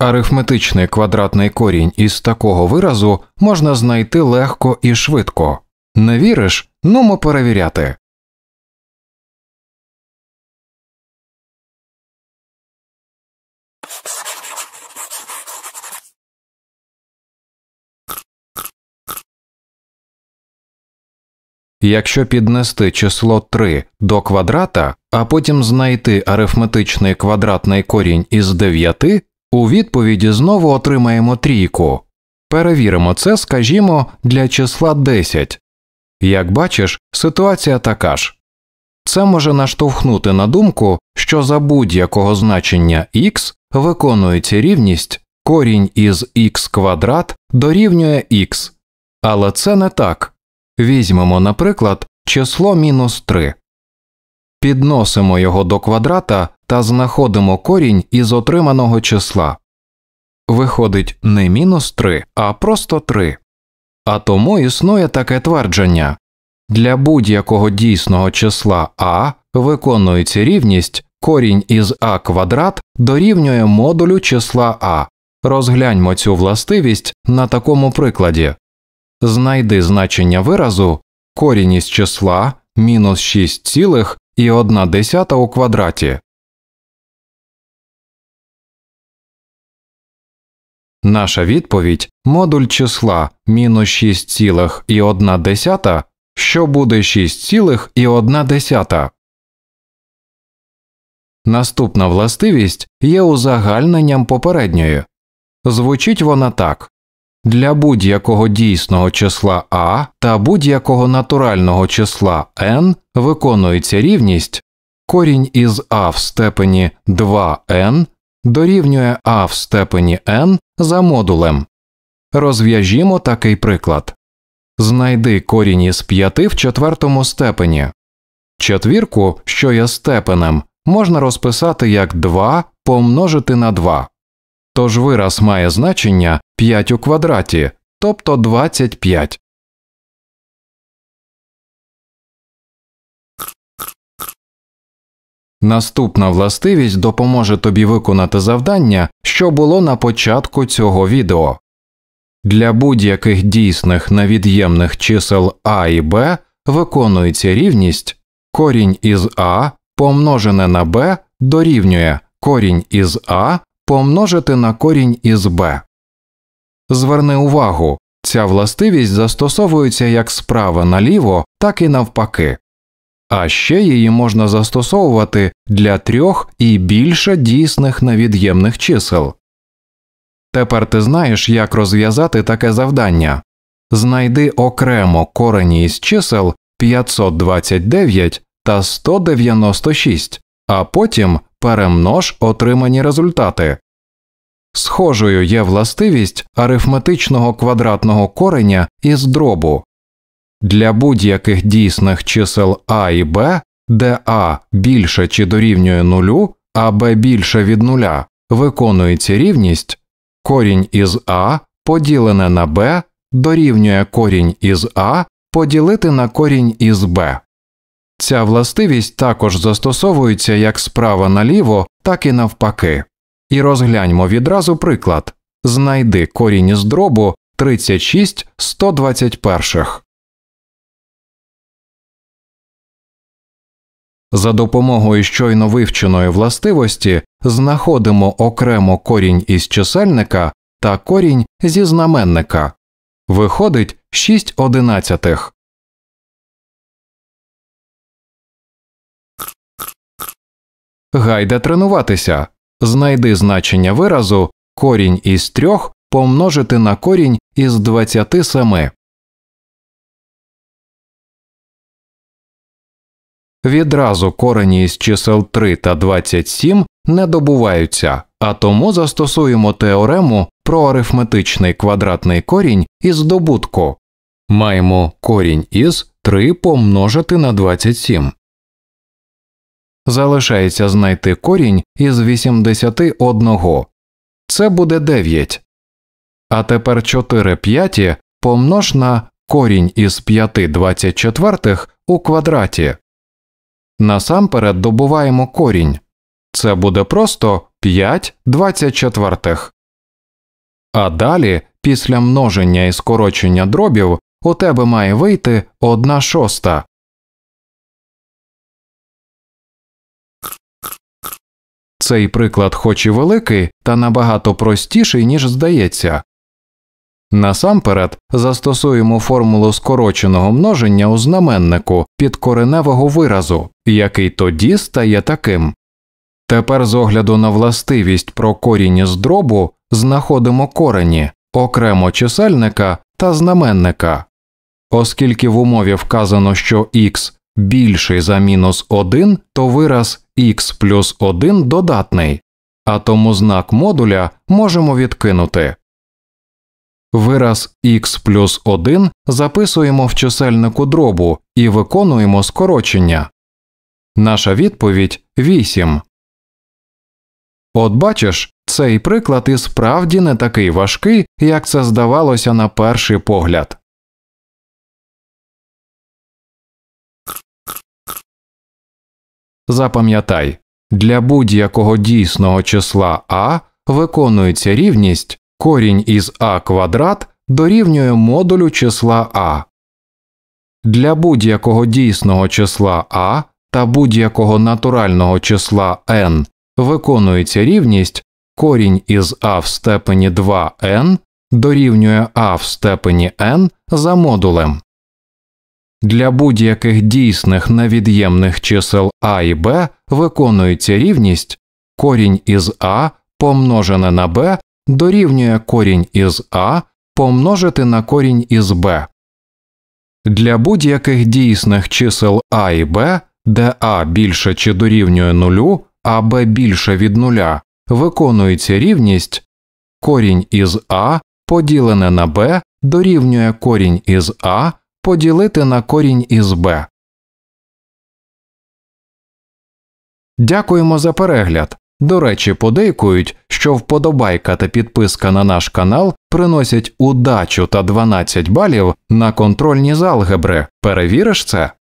Арифметичний квадратний корінь із такого виразу можна знайти легко і швидко. Не віриш? Нумо перевіряти. Якщо піднести число 3 до квадрата, а потім знайти арифметичний квадратний корінь із 9, у відповіді знову отримаємо трійку. Перевіримо це, скажімо, для числа 10. Як бачиш, ситуація така ж. Це може наштовхнути на думку, що за будь-якого значення x виконується рівність корінь із x квадрат дорівнює x. Але це не так. Візьмемо, наприклад, число мінус 3. Підносимо його до квадрата та знаходимо корінь із отриманого числа. Виходить не мінус 3, а просто 3. А тому існує таке твердження для будь-якого дійсного числа а виконується рівність корінь із а квадрат дорівнює модулю числа а. Розгляньмо цю властивість на такому прикладі. Знайди значення виразу корінь із числа мінус 6,1 у квадраті. Наша відповідь модуль числа мінус 6,1, що буде 6,1. Наступна властивість є узагальненням попередньої. Звучить вона так для будь-якого дійсного числа А та будь-якого натурального числа n виконується рівність корінь із А в степені 2n дорівнює А в степені n за модулем. Розв'яжімо такий приклад. Знайди корінь із 5 в четвертому степені. Четвірку, що є степенем, можна розписати як 2 помножити на 2. Тож вираз має значення 5 у квадраті, тобто 25. Наступна властивість допоможе тобі виконати завдання, що було на початку цього відео. Для будь-яких дійсних невід'ємних чисел а і б виконується рівність корінь із а помножене на б дорівнює корінь із а помножити на корінь із б. Зверни увагу, ця властивість застосовується як справа наліво, так і навпаки а ще її можна застосовувати для трьох і більше дійсних невід'ємних чисел. Тепер ти знаєш, як розв'язати таке завдання знайди окремо корені із чисел 529 та 196, а потім перемнож отримані результати. Схожою є властивість арифметичного квадратного кореня із дробу. Для будь-яких дійсних чисел А і Б, де А більше чи дорівнює нулю, а Б більше від нуля, виконується рівність корінь із А поділене на Б дорівнює корінь із А поділити на корінь із Б. Ця властивість також застосовується як справа наліво, так і навпаки. І розгляньмо відразу приклад знайди корінь із дробу 36 121. За допомогою щойно вивченої властивості знаходимо окремо корінь із чисельника та корінь зі знаменника. Виходить 6 одинадцятих. Гайда тренуватися. Знайди значення виразу корінь із трьох помножити на корінь із двадцяти семи. відразу корені із чисел 3 та 27 не добуваються, а тому застосуємо теорему про арифметичний квадратний корінь із добутку. Маємо корінь із 3 помножити на 27. Залишається знайти корінь із 81. Це буде 9. А тепер 4 п'яті помнож на корінь із 5 24 у квадраті. Насамперед добуваємо корінь. Це буде просто 5 24. А далі, після множення і скорочення дробів, у тебе має вийти 1 шоста. Цей приклад хоч і великий, та набагато простіший, ніж здається. Насамперед застосуємо формулу скороченого множення у знаменнику підкореневого виразу який тоді стає таким. Тепер з огляду на властивість про корінь з дробу знаходимо корені окремо чисельника та знаменника. Оскільки в умові вказано, що x більший за мінус 1, то вираз х плюс 1 додатний, а тому знак модуля можемо відкинути. Вираз х плюс 1 записуємо в чисельнику дробу і виконуємо скорочення. Наша відповідь 8. От бачиш, цей приклад і справді не такий важкий, як це здавалося на перший погляд. Запам'ятай для будь-якого дійсного числа А виконується рівність корінь із А квадрат дорівнює модулю числа А. Для будь-якого дійсного числа А та будь-якого натурального числа n виконується рівність корінь із a в степені 2n дорівнює a в степені n за модулем. Для будь-яких дійсних невід'ємних чисел a і b виконується рівність корінь із a помножене на b дорівнює корінь із a помножити на корінь із b. Для будь-яких дійсних чисел a і b де А більше чи дорівнює нулю, а Б більше від нуля, виконується рівність корінь із А поділене на Б дорівнює корінь із А поділити на корінь із Б. Дякуємо за перегляд. До речі, подейкують, що вподобайка та підписка на наш канал приносять удачу та 12 балів на контрольні з алгебри. Перевіриш це?